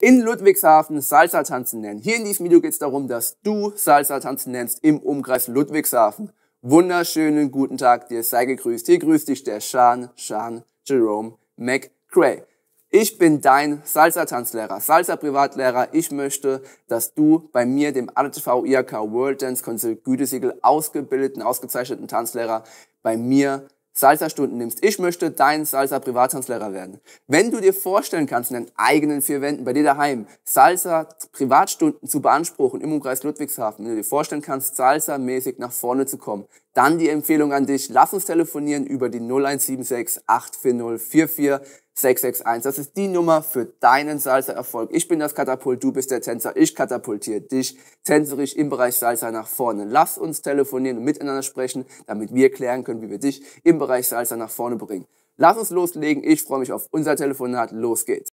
in Ludwigshafen Salsa tanzen nennen. Hier in diesem Video geht es darum, dass du Salsa tanzen nennst im Umkreis Ludwigshafen. Wunderschönen guten Tag, dir sei gegrüßt. Hier grüßt dich der Sean, Sean Jerome McCray. Ich bin dein Salsa-Tanzlehrer, Salsa-Privatlehrer. Ich möchte, dass du bei mir, dem ADTV IAK World Dance Council Gütesiegel ausgebildeten, ausgezeichneten Tanzlehrer, bei mir Salsa-Stunden nimmst. Ich möchte dein Salsa-Privattanzlehrer werden. Wenn du dir vorstellen kannst, in deinen eigenen vier Wänden, bei dir daheim, Salsa-Privatstunden zu beanspruchen im Umkreis Ludwigshafen, wenn du dir vorstellen kannst, Salsa-mäßig nach vorne zu kommen, dann die Empfehlung an dich, lass uns telefonieren über die 0176 840 44661. Das ist die Nummer für deinen Salsa-Erfolg. Ich bin das Katapult, du bist der Tänzer, ich katapultiere dich tänzerisch im Bereich Salsa nach vorne. Lass uns telefonieren und miteinander sprechen, damit wir klären können, wie wir dich im Bereich Salsa nach vorne bringen. Lass uns loslegen, ich freue mich auf unser Telefonat, los geht's.